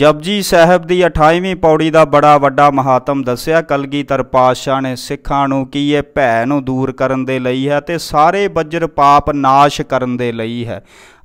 ਜਪਜੀ ਸਾਹਿਬ ਦੀ 28ਵੀਂ ਪੌੜੀ ਦਾ ਬੜਾ ਵੱਡਾ ਮਹਾਤਮ ਦੱਸਿਆ ਕਲਗੀਧਰ ਪਾਤਸ਼ਾਹ ਨੇ ਸਿੱਖਾਂ ਨੂੰ ਕੀ ਇਹ ਭੈ ਨੂੰ ਦੂਰ ਕਰਨ ਦੇ ਲਈ ਹੈ ਤੇ ਸਾਰੇ ਬੱਜਰ ਪਾਪ ਨਾਸ਼ ਕਰਨ ਦੇ ਲਈ ਹੈ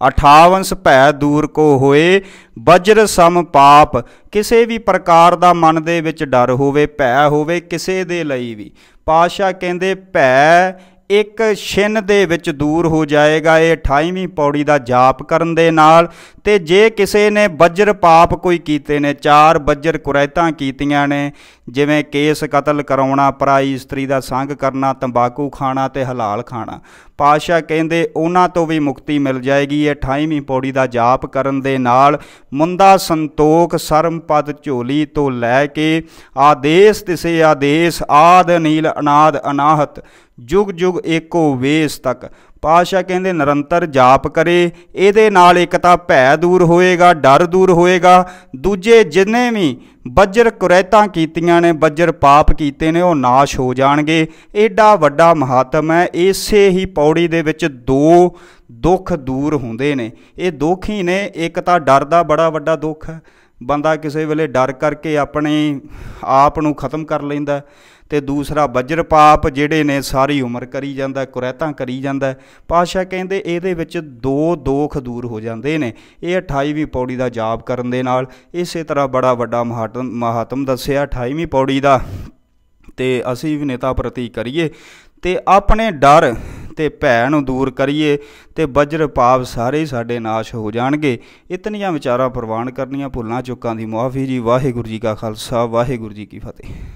58 ਭੈ ਦੂਰ ਕੋ ਹੋਏ ਬੱਜਰ ਸਮ ਪਾਪ ਕਿਸੇ ਵੀ ਪ੍ਰਕਾਰ ਦਾ ਮਨ ਦੇ ਵਿੱਚ ਡਰ ਹੋਵੇ ਭੈ ਹੋਵੇ ਕਿਸੇ ਦੇ ਲਈ ਵੀ ਪਾਤਸ਼ਾਹ ਕਹਿੰਦੇ ਭੈ ਇੱਕ ਛਿਨ ਦੇ ਵਿੱਚ ਦੂਰ ਹੋ ਜਾਏਗਾ ਇਹ 28ਵੀਂ ਪੌੜੀ ਦਾ ਜਾਪ ਕਰਨ ਦੇ ਨਾਲ ਤੇ ਜੇ ਕਿਸੇ ਨੇ ਬੱਜਰ ਪਾਪ ਕੋਈ ਕੀਤੇ ਨੇ ਚਾਰ ਬੱਜਰ ਕੁਰੈਤਾਂ ਕੀਤੀਆਂ ਨੇ ਜਿਵੇਂ ਕੇਸ ਕਤਲ ਕਰਾਉਣਾ ਪਰਾਈ ਇਸਤਰੀ ਦਾ ਸੰਗ ਕਰਨਾ ਤੰਬਾਕੂ ਖਾਣਾ ਤੇ ਹਲਾਲ ਖਾਣਾ ਪਾਸ਼ਾ ਕਹਿੰਦੇ ਉਹਨਾਂ ਤੋਂ ਵੀ ਮੁਕਤੀ ਮਿਲ ਜਾਏਗੀ ਇਹ 28ਵੀਂ ਪੌੜੀ ਦਾ ਜਾਪ ਕਰਨ ਦੇ ਨਾਲ ਮੁੰਦਾ ਸੰਤੋਖ ਸਰਮਪਦ ਝੋਲੀ ਤੋਂ ਲੈ ਕੇ ਆਦੇਸ਼ ਤਿਸੇ ਆਦੇਸ਼ ਆਦ ਨੀਲ ਅਨਾਦ ਅਨਾਹਤ ਜੁਗ ਜੁਗ ਏਕੋ ਵੇਸ ਤੱਕ ਪਾਸ਼ਾ ਕਹਿੰਦੇ ਨਿਰੰਤਰ ਜਾਪ ਕਰੇ ਇਹਦੇ ਨਾਲ ਇੱਕ ਤਾਂ ਭੈ ਦੂਰ ਹੋਏਗਾ ਡਰ ਦੂਰ ਹੋਏਗਾ ਦੂਜੇ ਜਿੰਨੇ ਵੀ ਬੱਜਰ ਕੁਰੈਤਾਂ ਕੀਤੀਆਂ ਨੇ ਬੱਜਰ ਪਾਪ ਕੀਤੇ ਨੇ ਉਹ ਨਾਸ਼ ਹੋ ਜਾਣਗੇ ਐਡਾ ਵੱਡਾ ਮਹਾਤਮ ਹੈ ਇਸੇ ਹੀ ਪੌੜੀ ਦੇ ਵਿੱਚ ਦੋ ਦੁੱਖ ਦੂਰ ਹੁੰਦੇ ਨੇ ਇਹ ਦੁੱਖ ਹੀ ਨੇ ਇੱਕ ਤਾਂ ਡਰ ਦਾ ਬੜਾ ਵੱਡਾ ਦੁੱਖ ਹੈ ਬੰਦਾ ਕਿਸੇ ਵੇਲੇ ਡਰ ਕਰਕੇ ਆਪਣੇ ਆਪ ਨੂੰ ਖਤਮ ਕਰ ਲੈਂਦਾ ਤੇ ਦੂਸਰਾ ਵਜਰ ਪਾਪ ਜਿਹੜੇ ਨੇ ਸਾਰੀ ਉਮਰ ਕਰੀ ਜਾਂਦਾ ਕੁਰਹਿਤਾਂ ਕਰੀ ਜਾਂਦਾ ਪਾਸ਼ਾ ਕਹਿੰਦੇ ਇਹਦੇ ਵਿੱਚ ਦੋ ਦੋਖ ਦੂਰ ਹੋ ਜਾਂਦੇ ਨੇ ਇਹ 28ਵੀਂ ਪੌੜੀ ਦਾ ਜਾਪ ਕਰਨ ਦੇ ਨਾਲ ਇਸੇ ਤਰ੍ਹਾਂ ਬੜਾ ਵੱਡਾ ਮਹਾਤਮ ਮਹਾਤਮ ਦੱਸਿਆ 28ਵੀਂ ਪੌੜੀ ਦਾ ਤੇ ਅਸੀਂ ਵੀ ਨੇਤਾ ਪ੍ਰਤੀ ਕਰੀਏ ਤੇ ਆਪਣੇ ਡਰ ਤੇ ਭੈ ਨੂੰ ਦੂਰ ਕਰੀਏ ਤੇ ਵਜਰ ਪਾਪ ਸਾਰੇ ਸਾਡੇ ਨਾਸ਼ ਹੋ ਜਾਣਗੇ ਇਤਨੀਆਂ ਵਿਚਾਰਾਂ ਪ੍ਰਵਾਨ ਕਰਨੀਆਂ ਭੁੱਲਾਂ ਚੁੱਕਾਂ ਦੀ ਮੁਆਫੀ ਜੀ ਵਾਹਿਗੁਰੂ ਜੀ ਕਾ ਖਾਲਸਾ ਵਾਹਿਗੁਰੂ ਜੀ ਕੀ ਫਤਿਹ